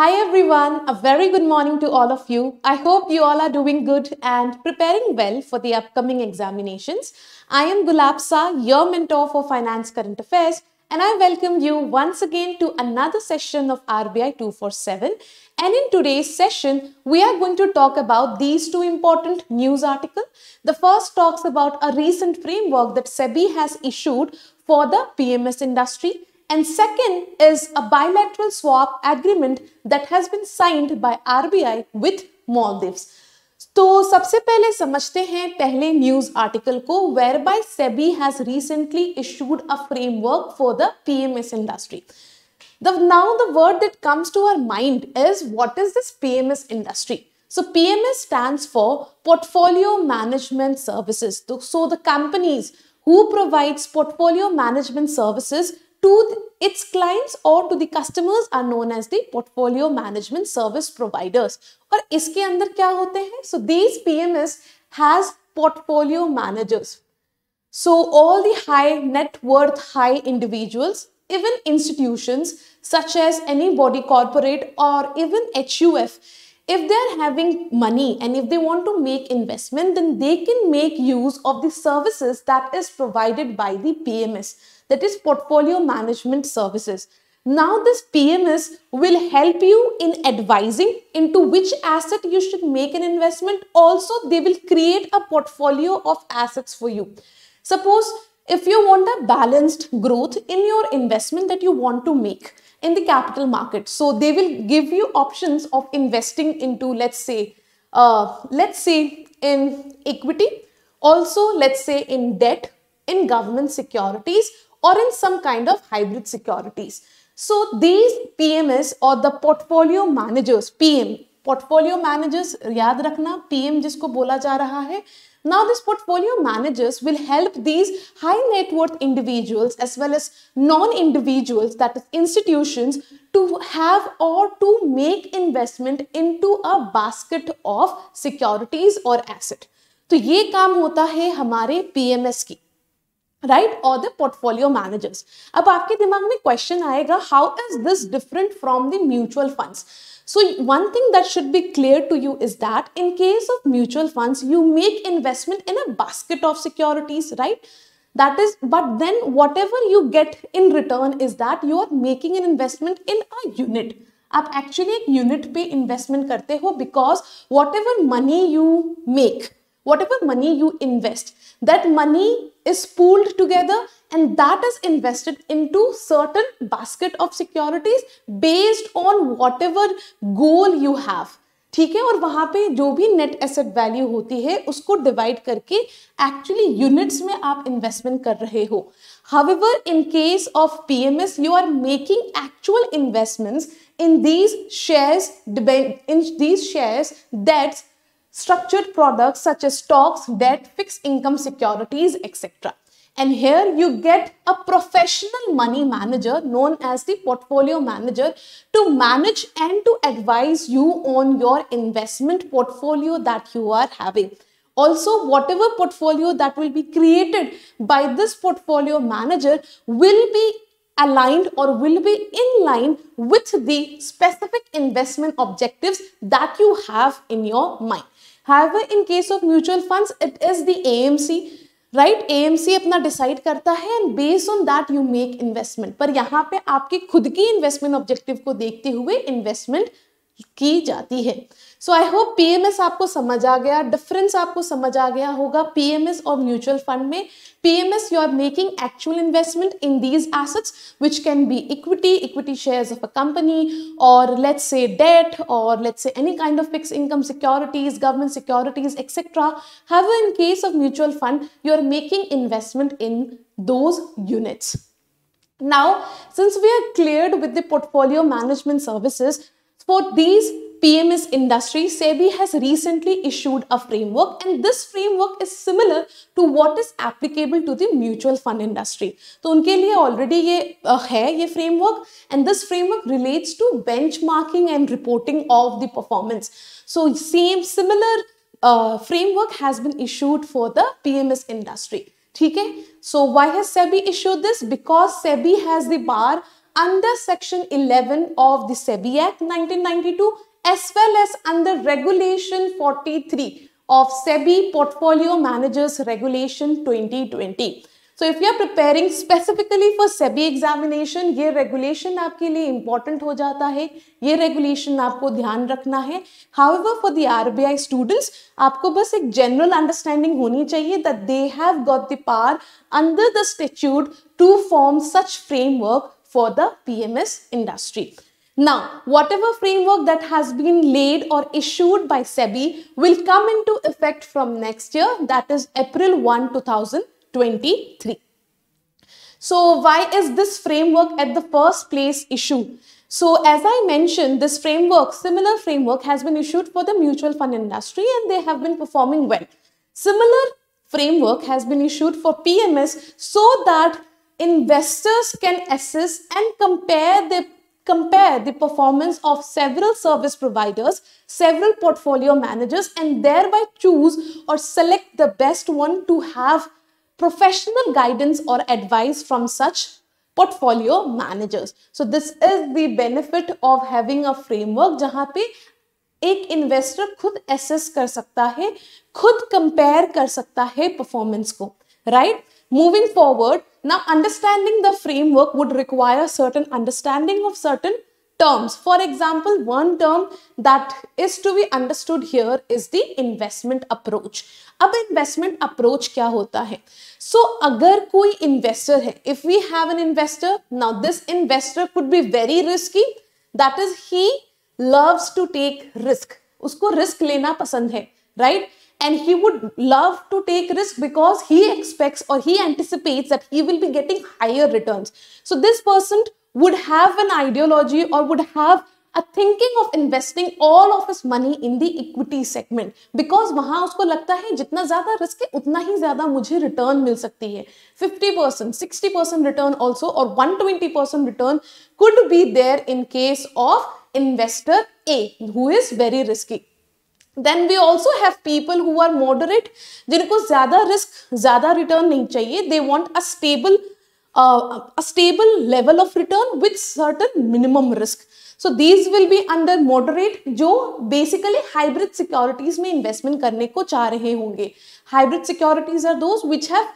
Hi everyone, a very good morning to all of you. I hope you all are doing good and preparing well for the upcoming examinations. I am Gulapsa, your mentor for Finance Current Affairs and I welcome you once again to another session of RBI 247. And in today's session, we are going to talk about these two important news articles. The first talks about a recent framework that SEBI has issued for the PMS industry and second is a bilateral swap agreement that has been signed by RBI with Maldives. So, सबसे पहले समझते हैं पहले news article को whereby SEBI has recently issued a framework for the PMS The, now the word that comes to our mind is what is this PMS industry? So PMS stands for Portfolio Management Services. So the companies who provides portfolio management services to its clients or to the customers are known as the portfolio management service providers. और इसके अंदर क्या होते हैं? So these PMS has portfolio managers. So all the high net worth high individuals, even institutions such as any body corporate or even HUF, if they're having money and if they want to make investment, then they can make use of the services that is provided by the PMS, that is Portfolio Management Services. Now this PMS will help you in advising into which asset you should make an investment. Also, they will create a portfolio of assets for you. Suppose if you want a balanced growth in your investment that you want to make in the capital market. So they will give you options of investing into, let's say, uh, let's say in equity, also let's say in debt, in government securities or in some kind of hybrid securities. So these PMS or the portfolio managers, PM, portfolio managers yaad रखना PM जिसको bola जा रहा now, these portfolio managers will help these high net worth individuals as well as non-individuals, that is institutions, to have or to make investment into a basket of securities or asset. So, ये काम होता है हमारे PMS की right और the portfolio managers अब आपके दिमाग में क्वेश्चन आएगा how is this so one thing that should be clear to you is that in case of mutual funds, you make investment in a basket of securities, right? That is, but then whatever you get in return is that you are making an investment in a unit. आप actually एक unit पे investment करते हो because whatever whatever money you invest that money is pooled together and that is invested into certain basket of securities based on whatever goal you have ठीक है और वहां पे जो भी नेट एसेट वैल्यू होती है उसको डिवाइड करके एक्चुअली यूनिट्स में आप इन्वेस्टमेंट कर रहे हो however in case of PMS you are making actual investments in these shares in these shares that's structured products such as stocks, debt, fixed income securities, etc. And here you get a professional money manager known as the portfolio manager to manage and to advise you on your investment portfolio that you are having. Also, whatever portfolio that will be created by this portfolio manager will be aligned or will be in line with the specific investment objectives that you have in your mind. However, in case of mutual funds, it is the AMC right M AMC अपना decide करता है and based on that you make investment पर यहाँ पे आपके खुद की investment objective को देखते हुए इन्वेस्टमेंट की जाती है सो आई होप पीएमएस आपको समझ आ गया डिफरेंस आपको समझ आ गया होगा पीएमएस और म्यूचुअल फंड में PMS you are making actual investment in these assets which can be equity equity shares of a company और लेट्स से डेट और let's say any kind of fix income securities government securities etcetera have in case of mutual fund you are making investment in those units Now, since we are cleared with the portfolio management services, For these PMS industry, SEBI has recently issued a framework and this framework is similar to what is applicable to the mutual fund industry. So, उनके लिए already ये framework and this framework relates to benchmarking and reporting of the performance. So same similar uh, framework has been issued for the PMS industry. ठीक है? So why has SEBI issued this? Because SEBI has the bar under section 11 of the SEBI Act 1992 as well as under regulation 43 of SEBI Portfolio Managers Regulation 2020. So if you are preparing specifically for SEBI examination ये regulation आपके लिए important हो जाता है ये regulation आपको ध्यान रखना है how for the RBI students आपको बस एक जनरल अंडरस्टैंडिंग होनी चाहिए that they have got the power under the statute to form such framework for the PMS industry. Now, whatever framework that has been laid or issued by SEBI will come into effect from next year, that is April 1, 2023. So why is this framework at the first place issue? So as I mentioned, this framework, similar framework has been issued for the mutual fund industry and they have been performing well. Similar framework has been issued for PMS so that investors can assess and compare the compare the performance of several service providers, several portfolio managers, and thereby choose or select the best one to have professional guidance or advice from such portfolio managers. So this is the benefit of having a framework जहाँ पे एक investor खुद assess कर सकता है खुद compare कर सकता है performance को right? Moving forward, now understanding the framework would require certain understanding of certain terms. For example, one term that is to be understood here is the investment approach. अब investment approach क्या होता है? So अगर कोई investor है, if we have an investor, now this investor could be very risky. That is he loves to take risk. उसको risk लेना पसंद है, right? and he would love to take risk because he expects or he anticipates that he will be getting higher returns so this person would have an ideology or would have a thinking of investing all of his money in the equity segment because वहां उसको लगता है जितना ज्यादा risk है उतना ही ज्यादा मुझे रिटर्न मिल सकती है 50 percent, sixty percent return also, or 120 percent return could be there in case of investor A who is very risky. Then we also have people who are moderate जिनको ज़्यादा रिस्क ज़्यादा return नहीं चाहिए they want a stable a stable level of return with certain minimum risk so these will be under moderate जो basically hybrid securities में investment करने को चाह रहे होंगे hybrid securities are those which have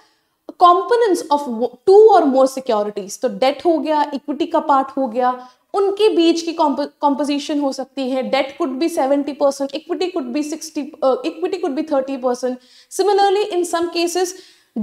components of two और more securities तो date हो गया इक्विटी का पार्ट हो गया उनके बीच की कॉम्पोजिशन हो सकती है debt could be seventy percent equity could be sixty equity could be thirty percent similarly in some cases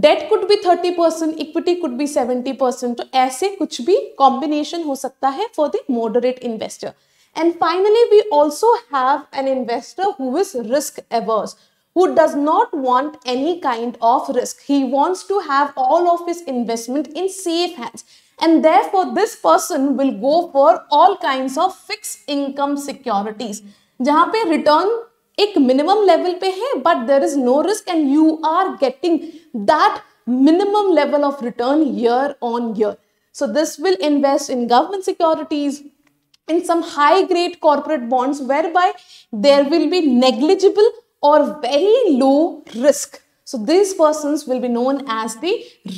debt could be thirty percent equity could be seventy percent तो ऐसे कुछ भी कॉम्बिनेशन हो सकता है for the moderate investor and finally we also have an investor who is risk averse who does not want any kind of risk. He wants to have all of his investment in safe hands. and therefore this person will go for all kinds of fixed income securities जहां पे return एक minimum level पे है but But there is no risk, and you are getting that minimum level of return year on year. So this will invest in government securities, in some high grade corporate bonds whereby there will be negligible or very low risk so these persons will be known as the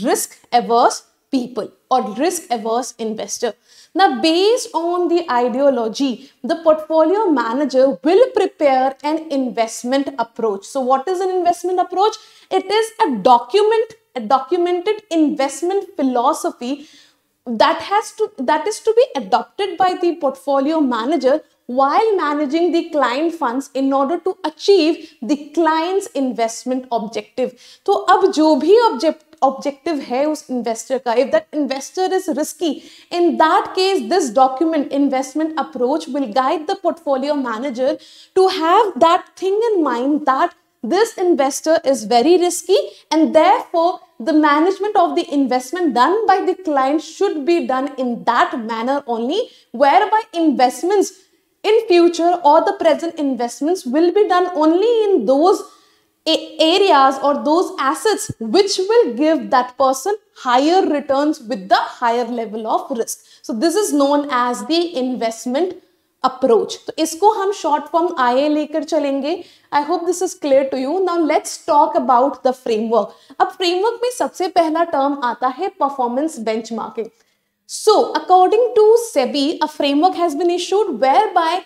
risk averse people or risk averse investor. Now, based on the ideology, the portfolio manager will prepare an investment approach. So, what is an investment approach? It is a document, a documented investment philosophy that has to that is to be adopted by the portfolio manager while managing the client funds in order to achieve the client's investment objective. So, अब जो objective है उस investor का if that investor is risky in that case this document investment approach will guide the portfolio manager to have that thing in mind that this investor is very risky and there for the management of the investment done by the client should be done in that manner only where by investments in future और the present investments will be done only in those areas or those assets which will give that person higher returns with the higher level of risk. So this is known as the investment approach. So isko hum short form IA lekar chalenge. I hope this is clear to you. Now let's talk about the framework. Ab framework mein sabse pehla term aata hai performance benchmarking. So according to SEBI, a framework has been issued whereby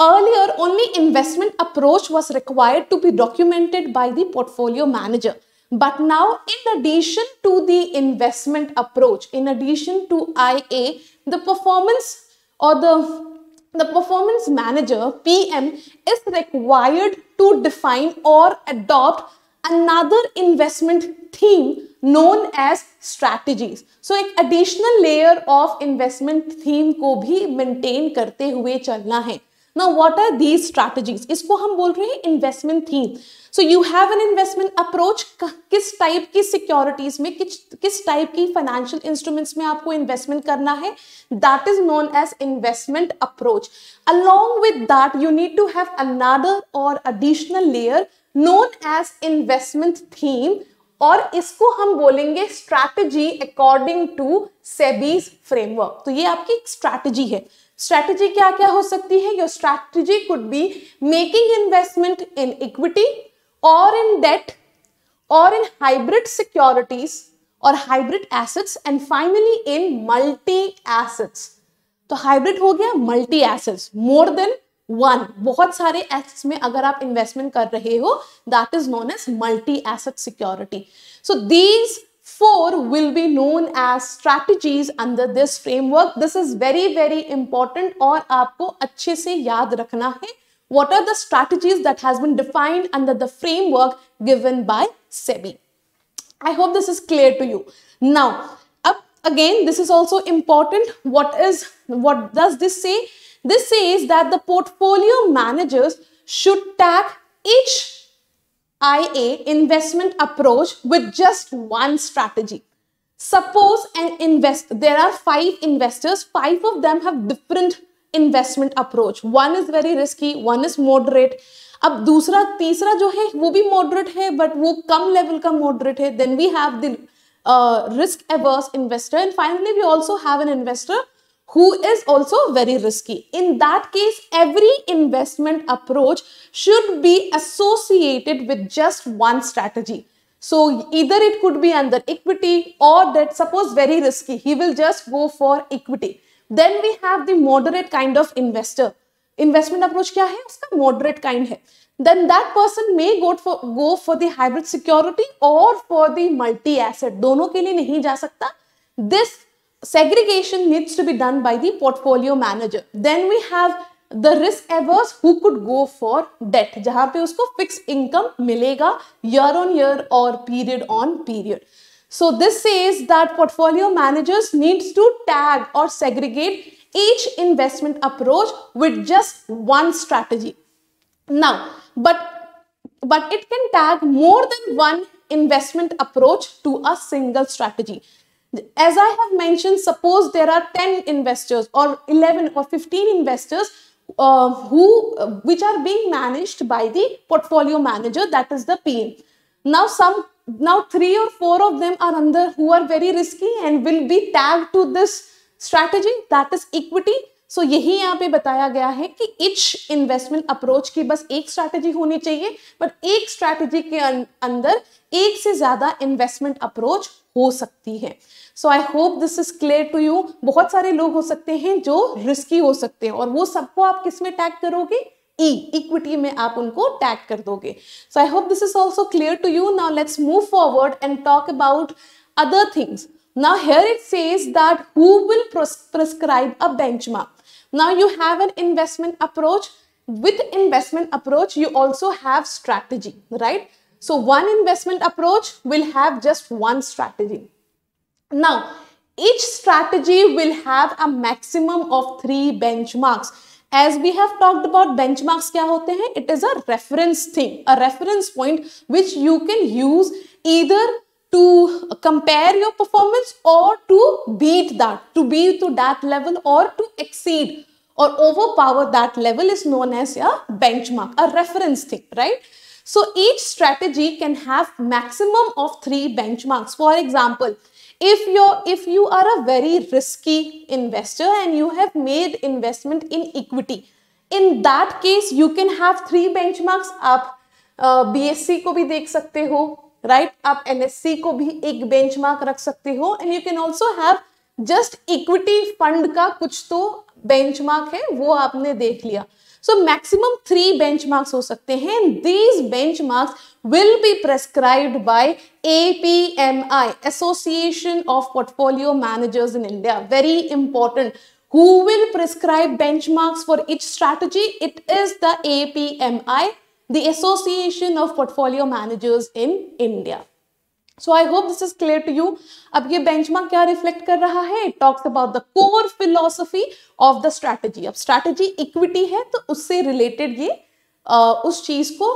Earlier, only investment approach was required to be documented by the portfolio manager. But now, in addition to the investment approach, in addition to IA, the performance or the the performance manager PM is required to define or adopt another investment theme known as strategies. So an additional layer of investment theme को भी maintain करते हुए चलना है ना what are these strategies इसको हम बोल रहे हैं investment theme so you have an investment approach किस टाइप की सिक्योरिटीज में किस टाइप की फाइनेंशियल इंस्ट्रूमेंट्स में आपको इन्वेस्टमेंट करना है that is known as investment approach along with that you need to have another और additional layer known as investment theme और इसको हम बोलेंगे strategy according to SEBI's framework तो ये आपकी स्ट्रैटेजी है स्ट्रैटेजी क्या क्या हो सकती है your strategy could be making investment in equity और इन डेट और इन हाइब्रिड सिक्योरिटीज और hybrid assets and finally in multi assets तो हाइब्रिड हो गया multi assets more than one बहुत सारे एसेट्स में अगर आप इन्वेस्टमेंट कर रहे हो that is known as multi asset security so these four will be known as strategies under this framework. This is very very important or आपको अच्छे से याद रखना What are the strategies that has been defined under the framework given by SEBI? I hope this is clear to you. Now, up again, this is also important. What is what does this say? This says that the portfolio managers should tag each IA investment approach with just one strategy. Suppose an invest. there are five investors, five of them have different investment approach. One is very risky. One is moderate. अब दूसरा तीसरा जो है वो भी moderate है but वो कम लेवल का मॉडरेट है then we have the risk averse investor and finally we also have an investor who is also very risky. In that case, every investment approach should be associated with just one strategy. So either it could be under equity or that suppose very risky, he will just go for equity. Then we have the moderate kind of investor. Investment approach kya hai? Uska moderate kind hai. Then that person may go for go for the hybrid security or for the multi-asset. दोनों के लिए नहीं जा सकता. This segregation needs to be done by the portfolio manager. Then we have the risk averse who could go for debt, where he will fixed income milega year on year or period on period. So this says that portfolio managers needs to tag or segregate each investment approach with just one strategy. Now, but, but it can tag more than one investment approach to a single strategy. as I have mentioned, suppose there are 10 investors or 11 or 15 investors uh, who uh, which are being managed by the portfolio manager that is the PM. Now some now three or four of them are under who are very risky and will be tagged to this strategy that is equity. So so, यही यहाँ पे बताया गया है कि etch investment approach की बस एक स्ट्रैटेजी होनी चाहिए बट एक स्ट्रैटेजी के andar ek se zyada investment approach हो सकती है so I hope this is clear to you बहुत सारे लोग हो सकते हैं जो रिस्की हो सकते हैं और वो सबको आप किस में टैग करोगे ई e, इक्विटी में आप उनको टैग कर दोगे so I hope this is also clear to you now let's move forward and talk about other things now here it say that who will prescribe a bench now you have an investment approach with investment approach you also have strategy right So one investment approach will have just one strategy. Now, each strategy will have a maximum of three benchmarks. As we have talked about benchmarks क्या होते It is a reference thing, a reference point which you can use either to compare your performance or to beat that, to be to that level or to exceed or overpower that level is known as a benchmark, a reference thing, right? So each strategy can have maximum of three benchmarks. For example, if you if you are a very risky investor and you have made investment in equity, in that case you can have three benchmarks. up BSC uh, को भी देख सकते हो right right? up nsc ko bhi ek benchmark rakh sakte ho and you can also have just equity fund ka kuch to benchmark hai wo आपने देख liya so maximum three benchmarks हो सकते हैं these benchmarks will be prescribed by APMI, Association of Portfolio Managers in India. Very important. Who will prescribe benchmarks for each strategy? It is the APMI, the Association of Portfolio Managers in India. So I hope this is clear to you अब ये benchmark क्या reflect कर रहा है it talks about the core philosophy of the strategy अब strategy equity है तो उससे रिलेटेड ये आ, उस चीज को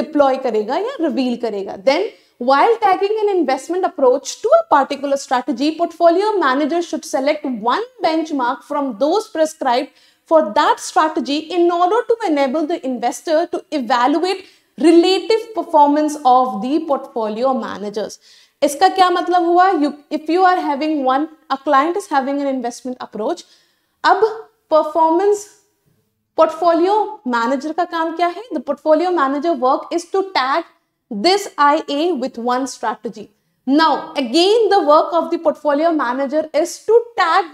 डिप्लॉय करेगा या रिवील करेगा then While tagging an investment approach to a particular strategy, portfolio manager should select one benchmark from those prescribed for that strategy in order to enable the investor to evaluate relative performance of the portfolio managers इसका क्या मतलब हुआ if you are having one a client is having an investment approach अब performance portfolio manager का काम क्या है the portfolio manager work is to tag this I A with one strategy Now, again, the work of the portfolio manager is to tag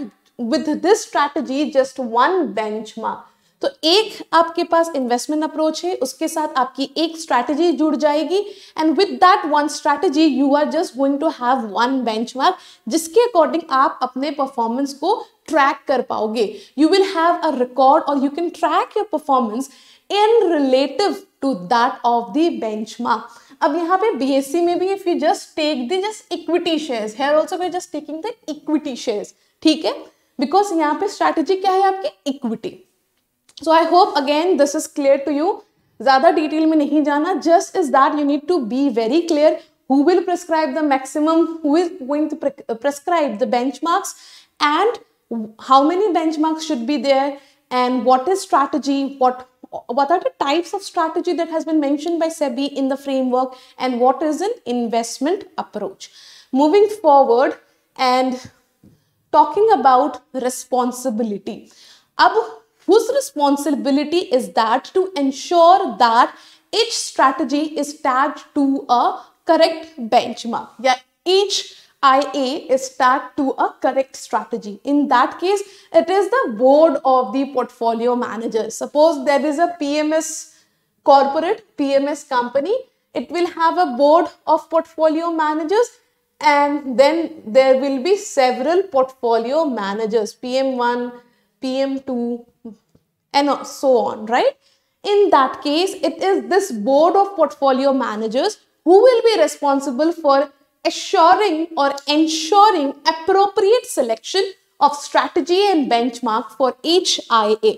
with this strategy just one benchmark. तो एक आपके पास investment approach है उसके साथ आपकी एक strategy जुड़ जाएगी and with that one strategy you are just going to have one benchmark जिसके अकॉर्डिंग आप अपने परफॉर्मेंस को ट्रैक कर पाओगे you will have a record और you can track your performance in relative to that of the bench अब यहाँ पे सी में भी if you just take the just equity shares here also we just taking the equity shares ठीक है because यहाँ पे स्ट्रैटेजी क्या है आपकी equity so I hope again this is clear to you ज़्यादा डिटेल में नहीं जाना just is that you need to be very clear who will prescribe the maximum, who is going to uh, prescribe the benchmarks and how many benchmarks should be there and what is strategy, what what are the types of strategy that has been mentioned by SEBI in the framework and what is an investment approach. Moving forward and talking about responsibility. Ab whose responsibility is that to ensure that each strategy is tagged to a correct benchmark. Yeah, each IA is tagged to a correct strategy. In that case, it is the board of the portfolio manager. Suppose there is a PMS corporate, PMS company, it will have a board of portfolio managers and then there will be several portfolio managers, PM1, PM2 and so on, right? In that case, it is this board of portfolio managers who will be responsible for assuring or ensuring appropriate selection of strategy and benchmark for each IA.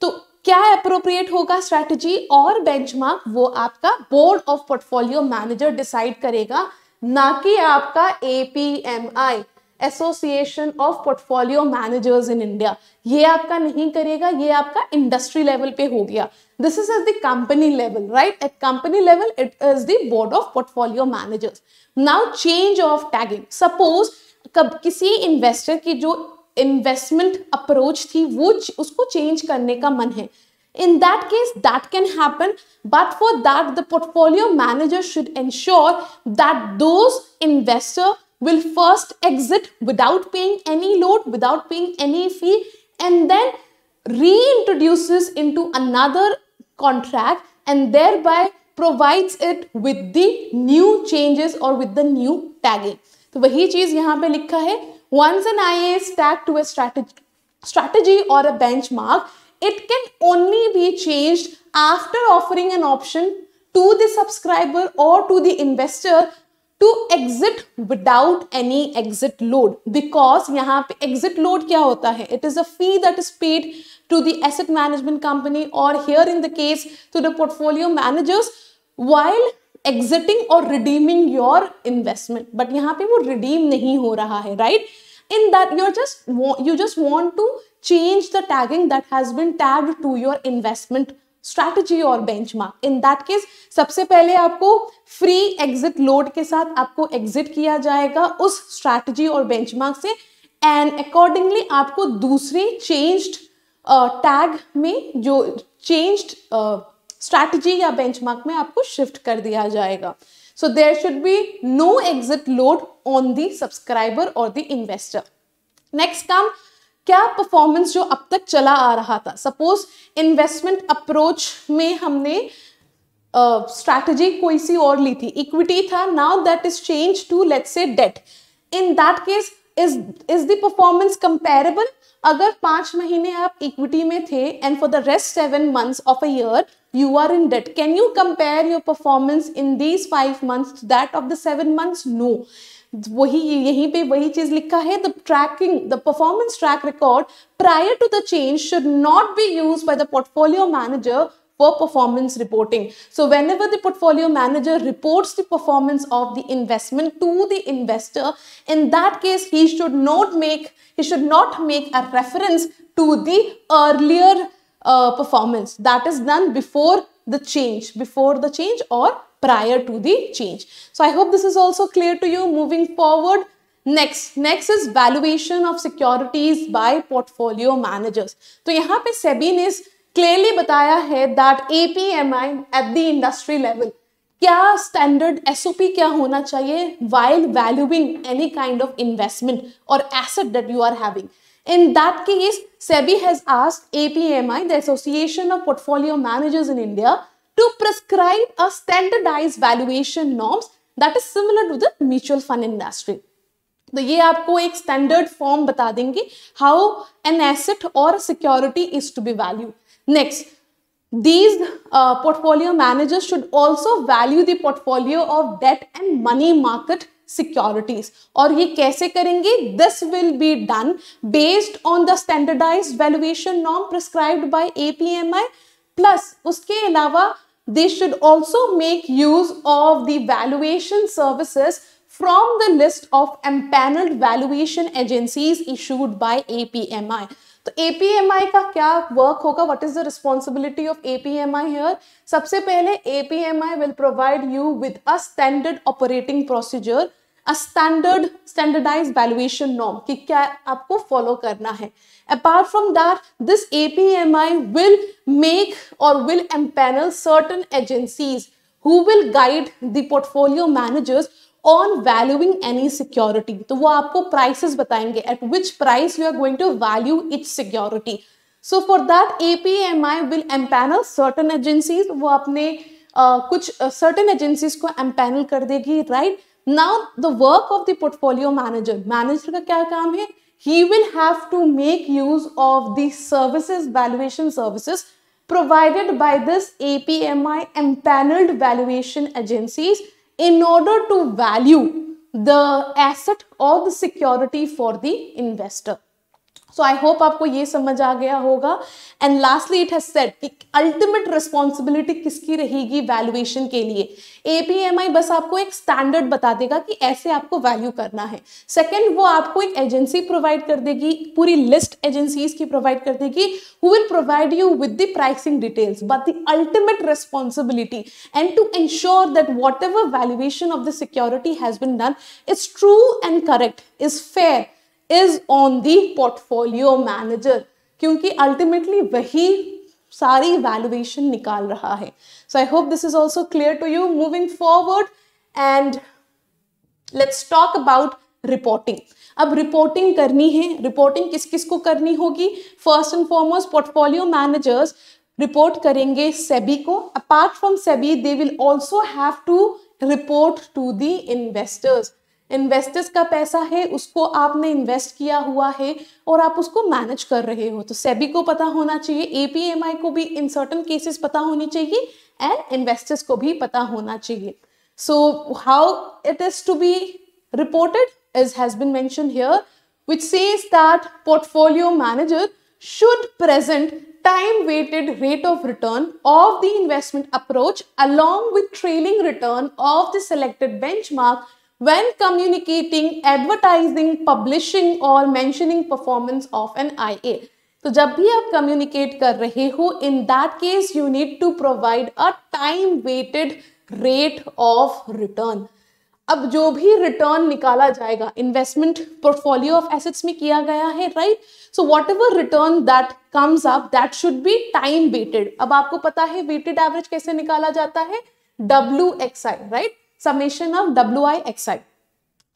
to क्या appropriate होगा strategy और benchmark वो आपका board of portfolio manager decide करेगा ना कि आपका APMI association of portfolio managers in India ये आपका नहीं करेगा ये आपका इंडस्ट्री लेवल पे हो गया this is as the company level right at company level it is the board of portfolio managers now change of tagging suppose कब किसी इन्वेस्टर की जो इन्वेस्टमेंट अप्रोच थी वो उसको चेंज करने का मन है in that case that can happen but for that the portfolio manager should ensure that those investor will first exit without paying any load, without paying any fee, and then reintroduces into another contract and thereby provides it with the new changes or with the new tagging. So, वही चीज यहाँ पे लिखा है once an IA is tagged to a strategy, strategy or a benchmark, it can only be changed after offering an option to the subscriber or to the investor to exit without any exit load because यहाँ पे exit load क्या होता है it is a fee that is paid to the asset management company और here in the case to the portfolio managers while exiting और redeeming your investment but यहाँ पे वो रिडीम नहीं हो रहा है right in that you're just you just want to change the tagging that has been tagged to your investment strategy और benchmark in that case सबसे पहले आपको फ्री एग्जिट लोड के साथ आपको एग्जिट किया जाएगा उस स्ट्रैटेजी और बेंचमार्क से एंड अकॉर्डिंगली आपको दूसरे चेंज्ड टैग uh, में जो चेंज्ड स्ट्रैटेजी या बेंचमार्क में आपको शिफ्ट कर दिया जाएगा so there should be no exit load on the subscriber और द इन्वेस्टर नेक्स्ट काम क्या परफॉर्मेंस जो अब तक चला आ रहा था सपोज इन्वेस्टमेंट अप्रोच में हमने स्ट्रैटेजी uh, कोई सी और ली थी इक्विटी था now that is change to let say debt in that case is is the performance comparable अगर पांच महीने आप इक्विटी में थे and for the rest seven months of a year you are in debt can you compare your performance in these five months that of the seven months no वही यहीं पे वही चीज लिखा है the tracking the performance track record prior to the change should not be use by the portfolio manager for performance reporting. So whenever the portfolio manager reports the performance of the investment to the investor, in that case, he should not make, he should not make a reference to the earlier uh, performance that is done before the change, before the change or prior to the change. So I hope this is also clear to you moving forward. Next next is valuation of securities by portfolio managers तो यहाँ पे SEBI ने clearly बताया है that APMI at the industry level क्या standard SOP क्या होना चाहिए while valuing any kind of investment और asset that you are having In that case, SEBI has asked APMI, the Association of Portfolio Managers in India, to prescribe a standardized valuation norms that is similar to the mutual fund industry. तो ये आपको एक standard form बता देंगे how an asset और security is to be value next these uh, portfolio managers should also value the portfolio of debt and money market securities और ये कैसे करेंगे this will be done based on the standardize valuation नॉम prescribed by APMI plus उसके अलावा they should also make use of the valuation services from the list of empanelled valuation agencies issued by APMI. तो APMI का क्या work होगा what is the responsibility of APMI here सबसे पहले APMI will provide you with a standard operating procedure a standard standardise valuation norm कि क्या आपको follow करना है apart from that this APMI will make और will empanel certain agencies who will guide the portfolio managers on valuing any security तो वो आपको prices बताएंगे at which price you are going to value its security so for that APMI will empanel certain agencies वो अपने Uh, कुछ certain uh, agencies को empanel कर देगी right right? now the work of the portfolio manager manager ka kya kaam hai he will have to make use of the services valuation services provided by this APMI empaneled valuation agencies in order to value the asset or the security for the investor. So I hope आपको ये समझ आ गया होगा and lastly it has set कि ultimate responsibility किसकी रहेगी valuation के लिए एपीएमआई बस आपको एक स्टैंडर्ड बता देगा कि ऐसे आपको वैल्यू करना है सेकेंड वो आपको एक एजेंसी प्रोवाइड कर देगी पूरी लिस्ट एजेंसीज की प्रोवाइड कर देगी who will provide you with the pricing details but the ultimate responsibility and to ensure that whatever valuation of the security has been done is true and correct is fair is on the portfolio manager क्योंकि ultimately वही सारी valuation निकाल रहा है so I hope this is also clear to you moving forward and let's talk about reporting अब reporting करनी है reporting किस किस को करनी होगी first and foremost portfolio managers report करेंगे सेबी को apart from SEBI they will also have to report to the investors investors का पैसा है उसको आपने इन्वेस्ट किया हुआ है और आप उसको मैनेज कर रहे हो तो सेबी को पता होना चाहिए एपीएमआई को भी इन सर्टन केसेस पता होनी चाहिए एंड इन्वेस्टर्स को भी पता होना चाहिए so how it is to be reported is has been mention here which says that portfolio manager should present time weighted rate of return of the investment approach along with trailing return of the selected benchmark when communicating, advertising, publishing or mentioning performance of an IA. तो जब भी आप communicate कर रहे हो in that case you need to provide a time weighted rate of return अब जो भी रिटर्न निकाला जाएगा इन्वेस्टमेंट पोर्टफोलियो ऑफ एसेट्स में किया गया है right so whatever return that comes up that should be time weighted अब आपको पता है वेटेड एवरेज कैसे निकाला जाता है W X I right summation of Wi Xi.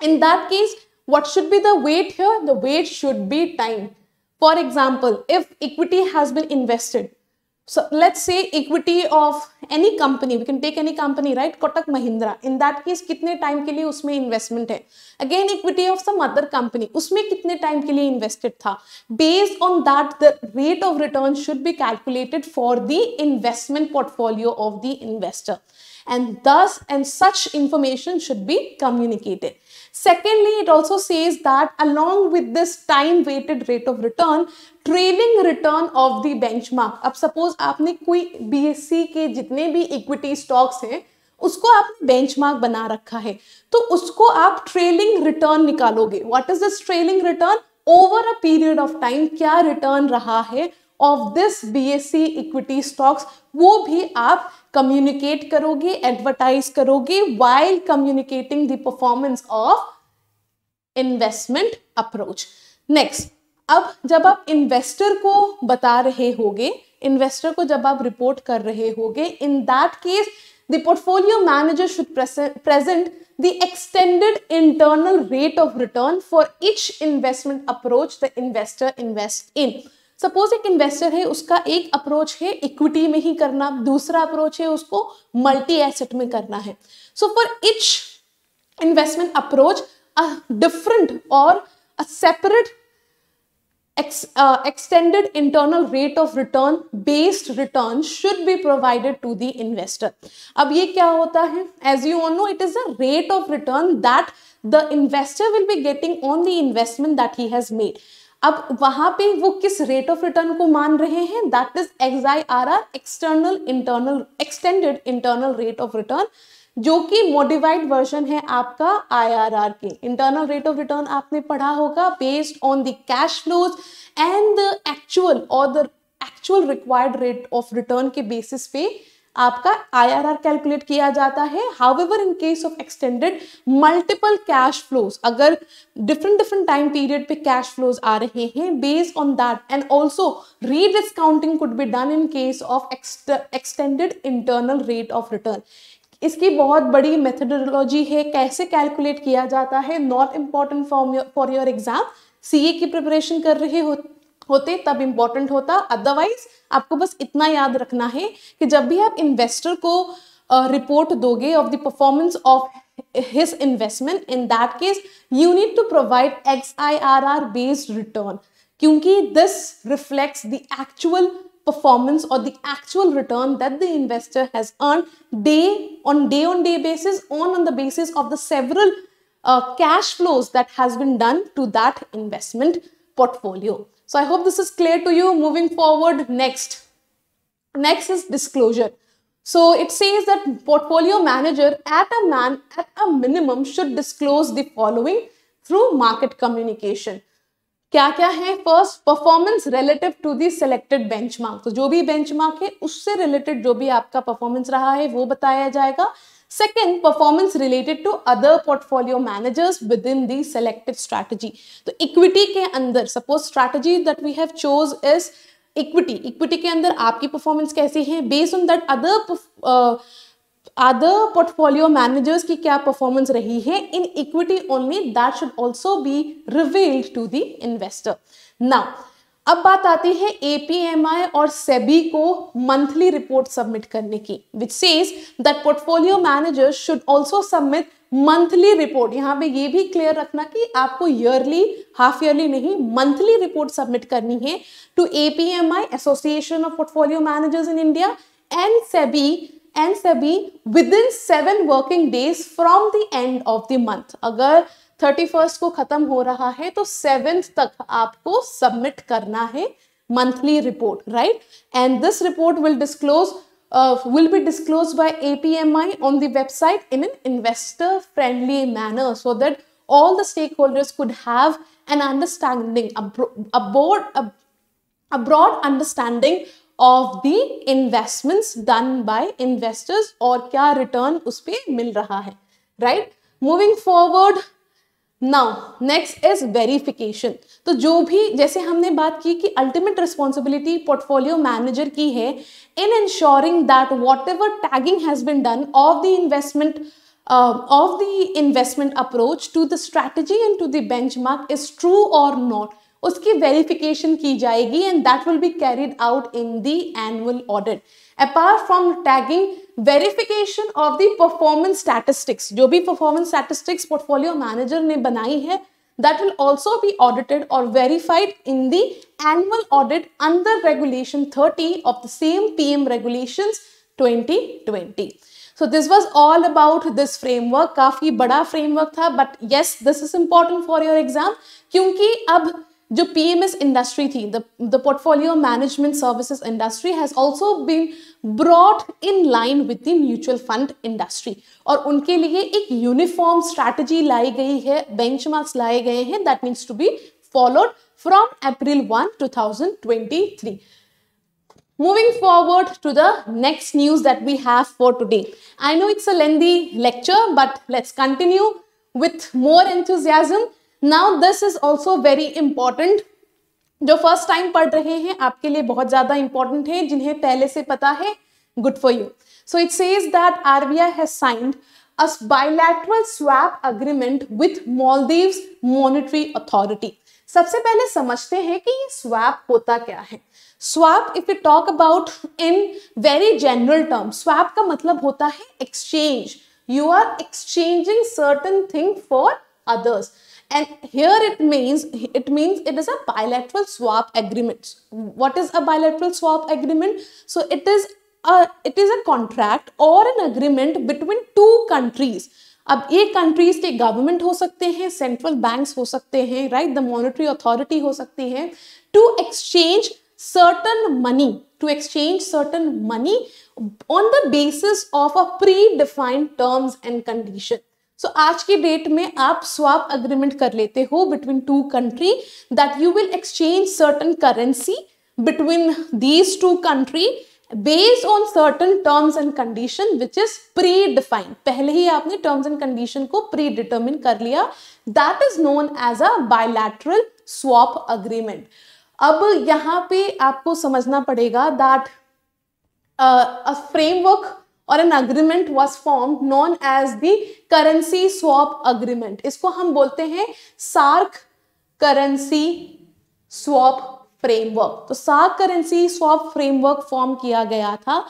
In that case, what should be the weight here? The weight should be time. For example, if equity has been invested so let's say equity of any company, we can take any company, right? Kotak Mahindra. In that case, कितने time ke liye usme investment hai. Again, equity of some other company. Usme कितने time ke liye invested tha. Based on that, the rate of return should be calculated for the investment portfolio of the investor. And thus, and such information should be communicated. Secondly, it also says that along with this time weighted rate of return, trailing return of the benchmark अब suppose आपने कोई BSc के जितने भी equity stocks हैं उसको आपने bench mark बना रखा है तो उसको आप ट्रेलिंग रिटर्न निकालोगे what is this trailing return over a period of time क्या रिटर्न रहा है of this B S C equity stocks वो भी आप कम्युनिकेट करोगे एडवर्टाइज करोगे while communicating performance of investment approach next अब जब आप इन्वेस्टर को बता रहे होगे इन्वेस्टर को जब आप रिपोर्ट कर रहे होगे in that case the portfolio manager should present the extended internal rate of return for each investment approach the investor invest in suppose एक इन्वेस्टर है उसका एक अप्रोच है इक्विटी में ही करना दूसरा अप्रोच है उसको मल्टी एसेट में करना है so for each investment approach different और a separate extended internal rate of return based return should be provided to the investor अब ये क्या होता है as you on know it is a rate of return that the investor will be getting on the investment that he has made अब वहां पे वो किस रेट ऑफ रिटर्न को मान रहे हैं that is X I R R external internal extended internal rate of return जो कि मोडिफाइड वर्जन है आपका आईआरआर के इंटरनल रेट ऑफ रिटर्न आपने पढ़ा होगा based on the cash flows and the actual और the actual required rate of return के बेसिस पे आपका आईआरआर कैलकुलेट किया जाता है however in case of extended multiple cash flows अगर डिफरेंट डिफरेंट टाइम पीरियड पे कैश फ्लोज आ रहे हैं based on that and also discounting could be done in case of extended internal rate of return इसकी बहुत बड़ी methodology है कैसे कैलकुलेट किया जाता है not important for your exam CA की प्रिपरेशन कर रहे हो होते तब इम्पॉर्टेंट होता अदरवाइज आपको बस इतना याद रखना है कि जब भी आप इन्वेस्टर को रिपोर्ट uh, दोगे of the performance of his investment in that case you need to provide X I R R based return क्योंकि this reflects the actual performance और the actual return that the investor has earn day on day on day basis on on the basis of the several cash flows that has been done to that investment portfolio So I hope this is clear to you. Moving forward, next. Next is disclosure. So it says that portfolio manager at a man at a minimum should disclose the following through market communication. क्या क्या है first performance relative to the selected benchmark तो जो भी benchmark है उससे related जो भी आपका परफॉर्मेंस रहा है वो बताया जाएगा second performance related to other portfolio managers within the selected strategy तो इक्विटी के अंदर suppose strategy that we have chose is equity equity के अंदर आपकी परफॉर्मेंस कैसी है based on that other other portfolio managers की क्या परफॉर्मेंस रही है in equity only that should also be revealed to the investor now अब बात आती है एपीएमआई और सेबी e को मंथली रिपोर्ट सबमिट करने की which says that portfolio manager should also submit monthly report यहाँ पे ये भी क्लियर रखना कि आपको ईयरली हाफ ईयरली नहीं मंथली रिपोर्ट सबमिट करनी है to APMI association of portfolio managers in India and SEBI and SEBI within seven working days from the end of the month अगर थर्टी फर्स्ट को खत्म हो रहा है तो सेवेंथ तक आपको सबमिट करना है monthly report right and this report will disclose will be disclose by I on the website in an investor friendly manner so that all the stakeholders could have an understanding broad understanding of the investments done by investors और क्या return उस पर मिल रहा है right moving forward now next is verification तो जो भी जैसे हमने बात की कि अल्टीमेट रिस्पॉन्सिबिलिटी पोर्टफोलियो मैनेजर की है in ensuring that whatever tagging has been done of the investment of the investment approach to the strategy and to the benchmark is true और नॉट उसकी verification की जाएगी and that will be carried out in the annual audit apart from tagging verification of the performance statistics जो भी performance statistics portfolio manager ने बनाई है that will also be audited or verified in the annual audit under regulation 30 of the same PM regulations 2020. So this was all about this framework. काफी बड़ा framework था but yes this is important for your exam क्योंकि अब जो PMS industry थी the portfolio management services industry has also been broad in line with the mutual fund industry और उनके लिए एक यूनिफॉर्म स्ट्रैटेजी लाई गई है बेंचमार्क्स लाए गए हैं that means to be followed from April one two thousand twenty three Moving forward to the next news that we have for today. I know it's a lengthy lecture, but let's continue with more enthusiasm now this is also very important जो first time पढ़ रहे हैं आपके लिए बहुत ज्यादा important है जिन्हें पहले से पता है good for you so it says that RBI has signed a bilateral swap सबसे पहले समझते हैं कि ये स्वैप होता क्या है swap if you talk about in very general term swap का मतलब होता है exchange you are exchanging certain thing for others And here it means, it means it is a bilateral swap agreement. What is a bilateral swap agreement? So it is a, it is a contract or an agreement between two countries. अब ये countries government government हो सकते हैं central banks हो The हैं right the monetary authority हो सकती है to exchange certain money to exchange certain money on the basis of a predefined terms and conditions so so, आज की डेट में आप स्वाप अग्रीमेंट कर लेते हो between two country that you will exchange certain currency between these two country based on certain terms and condition which is predefined पहले ही आपने टर्म्स एंड कंडीशन को प्री डिटर्मिन कर लिया that is known as a bilateral swap agreement अब यहां पे आपको समझना पड़ेगा दैट फ्रेमवर्क uh, और an agreement was form known as the currency swap agreement इसको हम बोलते हैं सार्क करेंसी स्वॉप फ्रेमवर्क तो SAARC currency swap framework form किया गया था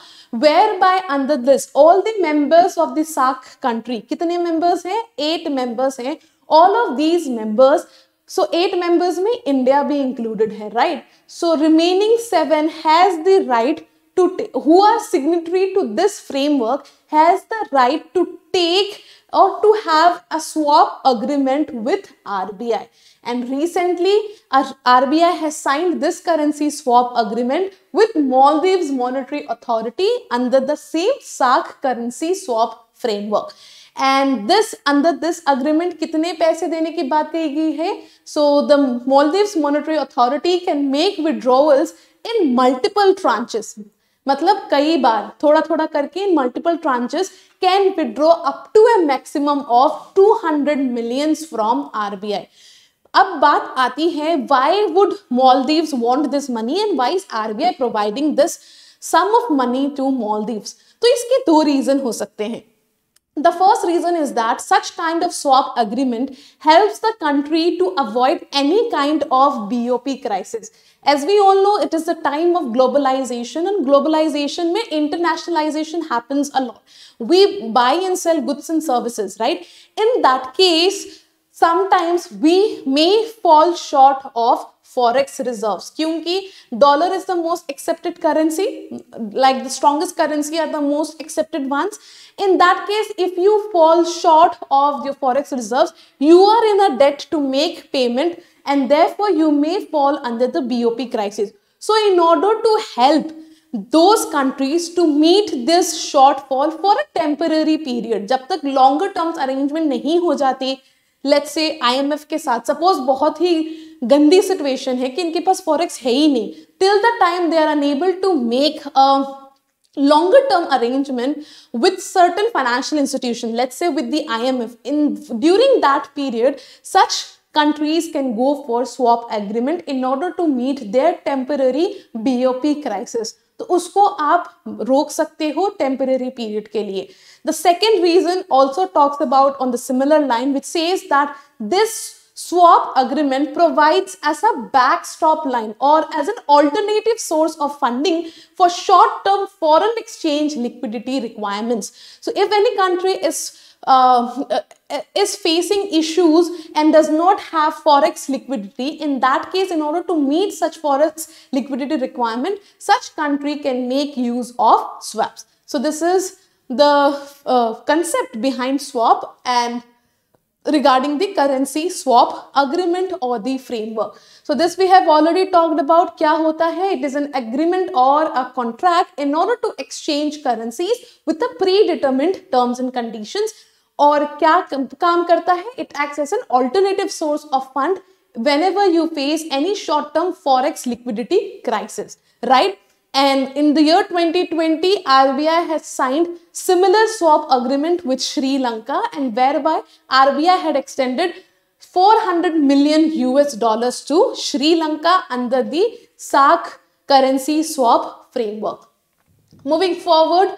whereby under this all the members of the SAARC country कितने मेंबर्स हैं एट मेंबर्स हैं all of these members so eight members में इंडिया भी इंक्लूडेड है right so remaining seven has the right to who are signatory to this framework has the right to take or to have a swap agreement with RBI. And recently, RBI has signed this currency swap agreement with Maldives Monetary Authority under the same SAC currency swap framework. And this under this agreement, कितने पैसे देने की बात कही गई है so the Maldives monetary authority can in multiple tranches मतलब कई बार थोड़ा थोड़ा करके in multiple tranches can withdraw up to a maximum of 200 hundred millions from RBI अब बात आती है why would Maldive want this money and why is RBI providing this sum of money to Maldive तो इसके दो रीजन हो सकते हैं The first reason is that such kind of swap agreement helps the country to avoid any kind of BOP crisis. As we all know, it is the time of globalization and globalization may internationalization happens a lot. We buy and sell goods and services, right? In that case, sometimes we may fall short of forex reserves Because dollar is the most accepted currency like the strongest currency are the most accepted ones in that case if you fall short of your forex reserves you are in a debt to make payment and therefore you may fall under the BOP crisis. So in order to help those countries to meet this shortfall for a temporary period, जब तक longer terms arrangement नहीं हो let's say IMF के साथ suppose बहुत ही गंदी situation है कि इनके पास forex है ही नहीं the time they are unable to make a longer term arrangement with certain financial institution let's say with the IMF in during that period such countries can go for swap agreement in order to meet their temporary BOP crisis. तो उसको आप रोक सकते हो temporary period के लिए the second reason also talks about on the similar line which says that this swap agreement provides as a backstop line or as an alternative source of funding for short-term foreign exchange liquidity requirements. So if any country is um, uh, uh, is facing issues and does not have forex liquidity in that case in order to meet such forex liquidity requirement such country can make use of swaps so this is the uh, concept behind swap and regarding the currency swap agreement or the framework. So this we have already talked about kya hota hai. It is an agreement or a contract in order to exchange currencies with the predetermined terms and conditions or, क्या काम it है it acts as an alternative source of fund whenever you face any short-term forex liquidity crisis, right? And in the year 2020, RBI has signed similar swap agreement with Sri Lanka and whereby RBI had extended 400 million US dollars to Sri Lanka under the SAC currency swap framework. Moving forward,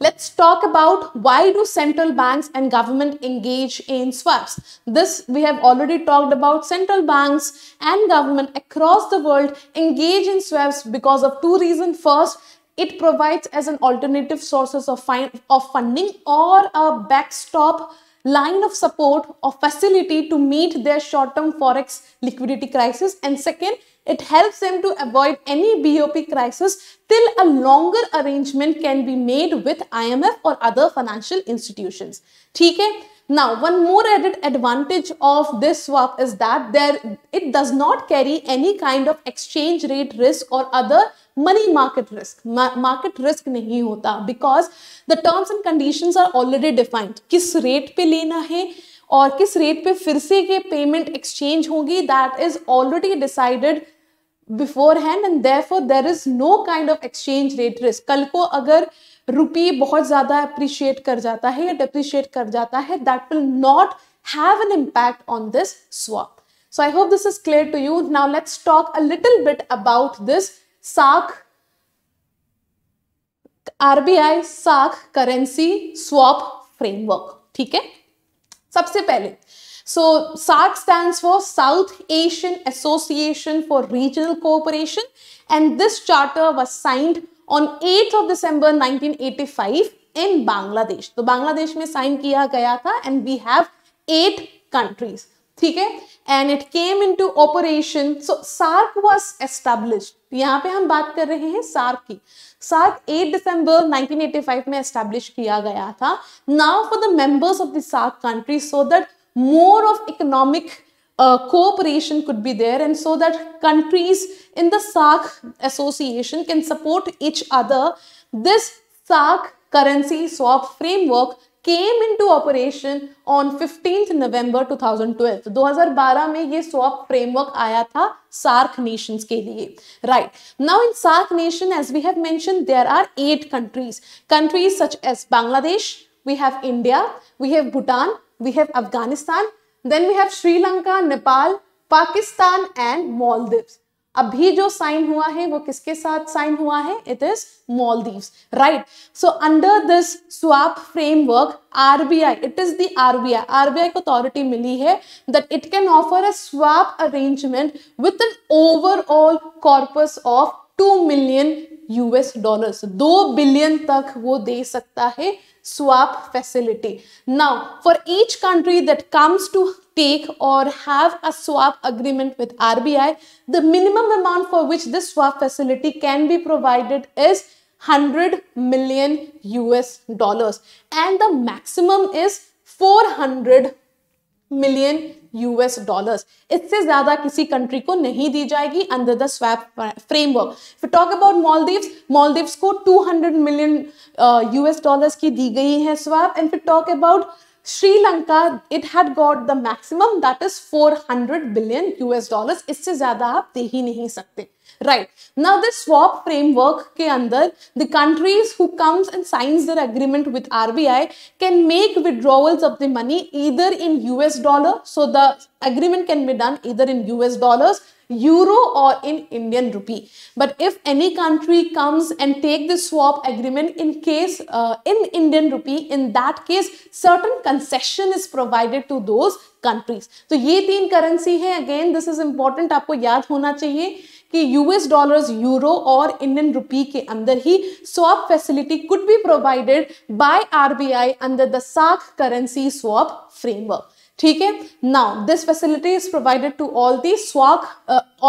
Let's talk about why do central banks and government engage in swaps. This we have already talked about central banks and government across the world engage in swaps because of two reasons. First, it provides as an alternative sources of, of funding or a backstop line of support or facility to meet their short-term forex liquidity crisis. And second, it helps them to avoid any BOP crisis till a longer arrangement can be made with IMF or other financial institutions. Okay. now, one more added advantage of this swap is that there it does not carry any kind of exchange rate risk or other money market risk. Ma market risk नहीं होता because the terms and conditions are already defined. किस rate पे लेना है और किस rate पे फिर से ये payment exchange होगी that is already decided beforehand and therefore there is no kind of exchange rate risk कल को अगर रुपये बहुत ज़्यादा अप्रिशिएट कर जाता है या डिप्रिशिएट कर जाता है that will not have an impact on this swap So I hope this is clear to you. Now let's talk a little bit about this SARC, RBI SARC currency swap framework. ठीक है सबसे पहले So SARC stands for South Asian Association for Regional Cooperation and this charter was signed on 8th of December 1985 in Bangladesh. तो bangladesh mein sign kiya gaya tha and we have eight countries. ठीक है and it came into operation so SAARC was established यहाँ पे हम बात कर रहे हैं सार्क की सार्क 8 दिसंबर 1985 में एस्टेब्लिश किया गया था now for the members of the SAARC country so that more of economic uh, cooperation could be there and so that countries in the SAC association can support each other. This SAC currency swap framework came into operation on 15th November 2012. In 2012, this swap framework came SARC nations. Ke liye. Right. Now, in SARC nation, as we have mentioned, there are eight countries. Countries such as Bangladesh, we have India, we have Bhutan, we have Afghanistan, then we have Sri Lanka, Nepal, Pakistan and Maldives. अभी जो sign हुआ है वो किसके साथ sign हुआ है it is Maldives right so under this swap framework RBI it is the RBI RBI को अथॉरिटी मिली है that it can offer a swap arrangement with an overall corpus of 2 million US dollars दो billion तक वो दे सकता है swap facility now for each country that comes to take और have a swap agreement with RBI the minimum amount for which this swap facility can be provided is hundred million US dollars and the maximum is 400 million US dollars इससे ज्यादा किसी country को नहीं दी जाएगी under the swap framework फिर talk about Maldives Maldives को 200 million US dollars की दी गई है स्वैप एंड फिर talk about Sri Lanka it had got the maximum that is 400 billion US dollars इससे ज्यादा आप दे ही नहीं सकते Right. Now, this swap framework ke अंदर, the countries who comes and signs their agreement with RBI can make withdrawals of the money either in US dollar. So, the agreement can be done either in US dollars euro or in Indian rupee. But if any country comes and take the swap agreement in case uh, in Indian rupee, in that case, certain concession is provided to those countries. So, ये तीन currency है. Again, this is important. आपको याद होना चाहिए. कि US dollars euro और Indian rupee के अंदर ही swap facility could be provided by RBI under the साख करेंसी स्वॉप फ्रेमवर्क ठीक है now this facility is provided to all the स्वाक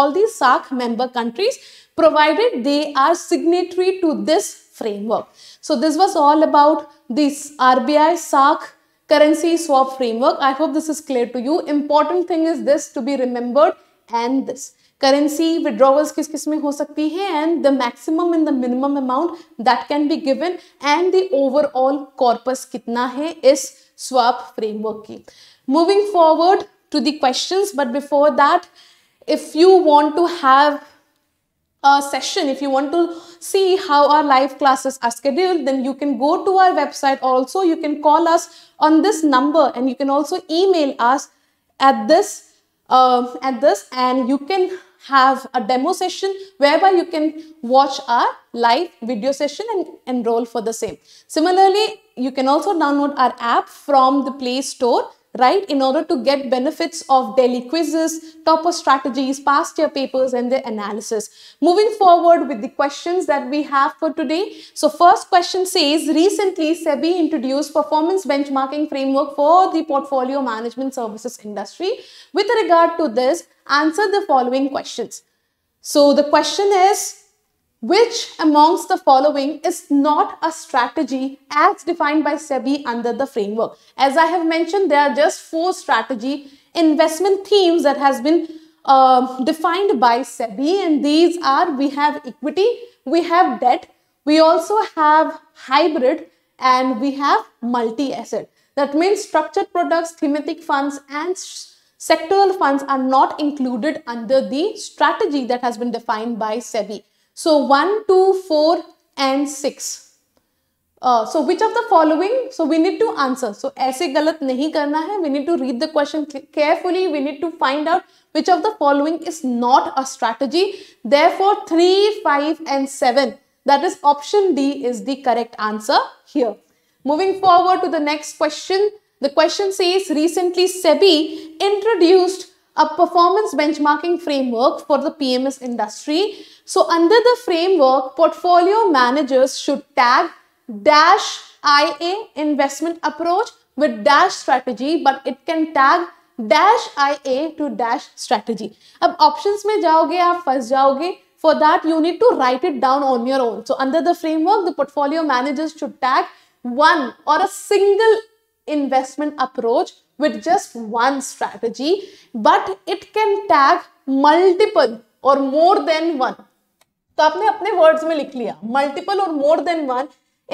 all the साख member countries provided they are signatory to this framework so this was all about this R B I साख currency swap framework I hope this is clear to you important thing is this to be remembered and this currency withdrawals किस किस में हो सकती है and the maximum and the minimum amount that can be given and the overall corpus कितना है इस swap framework की moving forward to the question but before that if you want to have a session if you want to see how our live classes are scheduled then you can go to our website also you can call us on this number and you can also email us at this uh, at this and you can have a demo session whereby you can watch our live video session and enroll for the same. Similarly, you can also download our app from the Play Store right? In order to get benefits of daily quizzes, topper strategies, past year papers, and their analysis. Moving forward with the questions that we have for today. So first question says, recently SEBI introduced performance benchmarking framework for the portfolio management services industry. With regard to this, answer the following questions. So the question is, which amongst the following is not a strategy as defined by SEBI under the framework? As I have mentioned, there are just four strategy investment themes that has been uh, defined by SEBI and these are we have equity, we have debt, we also have hybrid and we have multi-asset. That means structured products, thematic funds and sectoral funds are not included under the strategy that has been defined by SEBI. So 1, 2, 4 and 6. Uh, so which of the following? So we need to answer. So ऐसे गलत नहीं करना है. We need to read the question carefully. We need to find out which of the following is not a strategy. Therefore 3, 5 and 7. That is option D is the correct answer here. Moving forward to the next question. The question says recently SEBI introduced a performance benchmarking framework for the PMS industry. So under the framework, portfolio managers should tag dash IA investment approach with dash strategy, but it can tag dash IA to dash strategy. अब options में जाओगे आप फंस जाओगे For that, you need to write it down on your own. So under the framework, the portfolio managers should tag one or a single investment approach with just one strategy, but it can tag multiple or more than one. तो आपने अपने words में लिख लिया multiple और more than one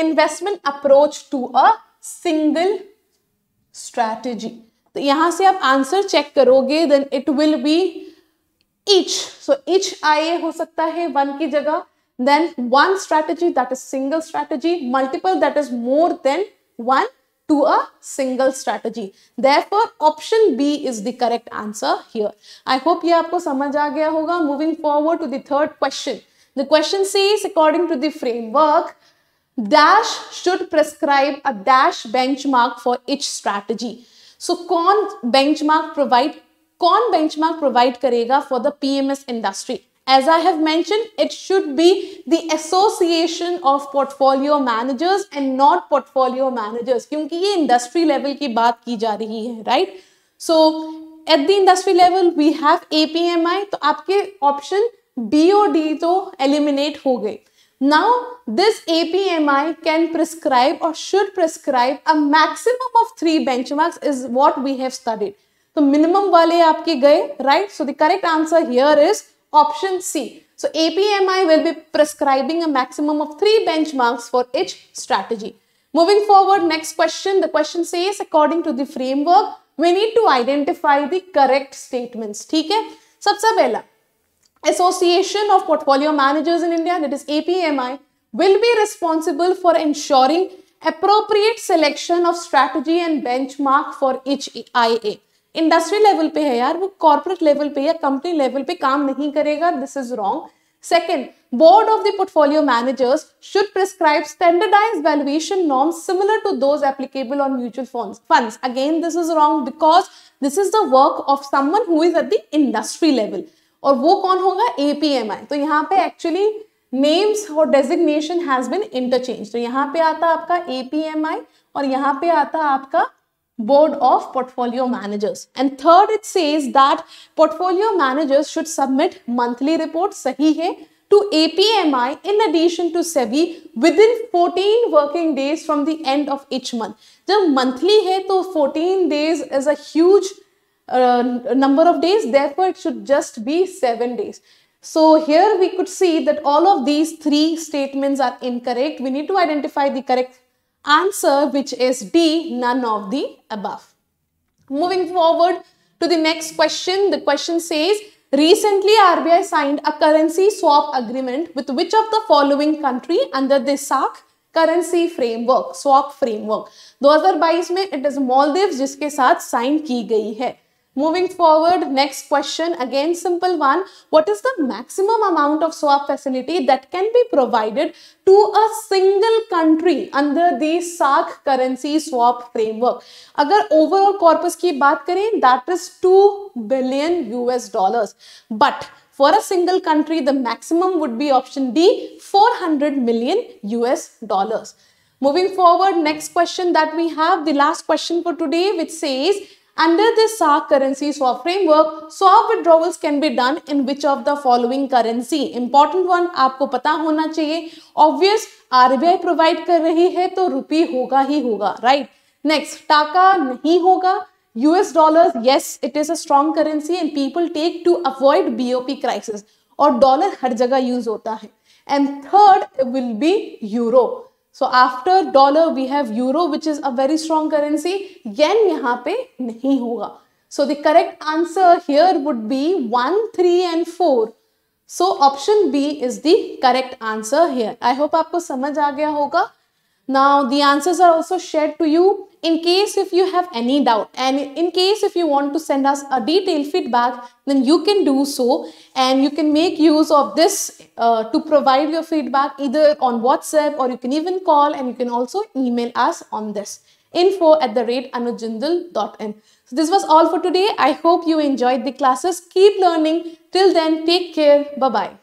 investment approach to a single strategy तो यहां से आप आंसर चेक करोगे then it will be each so each I हो सकता है वन की जगह then one strategy that is single strategy multiple that is more than one to a single strategy. Therefore, option B is the correct answer here. I hope ये आपको समझ आ गया Moving forward to the third question. The question says, according to the framework, dash should prescribe a dash benchmark for each strategy. So, कौन benchmark provide कौन benchmark provide करेगा for the PMS industry? As I have mentioned, it should be the association of portfolio managers and not portfolio managers क्योंकि ये industry level की बात right? So at the industry level we have APMI So your option B और D तो eliminate हो Now, this APMI can prescribe or should prescribe a maximum of three benchmarks is what we have studied. So, minimum wale aapke gaye, right? So, the correct answer here is option C. So APMI will be prescribing a maximum of three benchmarks for each strategy. Moving forward, next question. The question says, according to the framework, we need to identify the correct statements. ठीक है सबसे पहला Association of Portfolio Managers in India, that is APMI, will be responsible for ensuring appropriate selection of strategy and benchmark for each IA. Industry level पे है यार वो corporate level पे या कंपनी लेवल पे काम नहीं करेगा this is wrong second board of the managers should prescribe standardize valuation norm similar to those applicable on mutual funds again this is wrong because this is the work of someone who is at the industry level और वो कौन होगा APMI तो यहाँ पे actually names और designation has been interchange तो यहाँ पे आता आपका एपीएमआई और यहाँ पे आता आपका board of portfolio managers. And third, it says that portfolio managers should submit monthly reports, sahi hai, to APMI in addition to SEBI within 14 working days from the end of each month. The monthly hai, तो 14 days is a huge uh, number of days. Therefore, it should just be 7 days. So here we could see that all of these three statements are incorrect. We need to identify the correct answer which is D, none of the above. Moving forward to the next question, the question says, recently RBI signed a currency swap agreement with which of the following country under the SAC currency framework, swap framework. 2022 it is Maldives जिसके साथ sign की Moving forward, next question, again simple one. What is the maximum amount of swap facility that can be provided to a single country under the SAC currency swap framework. अगर overall corpus की बात करें that is 2 billion US dollars. But for a single country the maximum would be option D 400 million US dollars. Moving forward next question that we have the last question for today which says Under this SA currency swap framework, swap withdrawals can be done in which of the following currency? Important one आपको पता होना चाहिए Obvious RBI provide कर रही है तो रुपी होगा ही होगा right? Next, टाका नहीं होगा US dollars, yes, it is a strong currency and people take to avoid BOP crisis. और डॉलर हर जगह यूज होता है and third will be euro so after dollar we have euro which is a very strong currency yen यहाँ पे नहीं होगा so the correct answer here would be one three and four so option B is the correct answer here I hope आपको समझ आ गया होगा Now the answers are also shared to you in case if you have any doubt and in case if you want to send us a detailed feedback then you can do so and you can make use of this uh, to provide your feedback either on WhatsApp or you can even call and you can also email us on this info at the rate anujindal.in. So this was all for today. I hope you enjoyed the classes. Keep learning. Till then, take care. Bye-bye.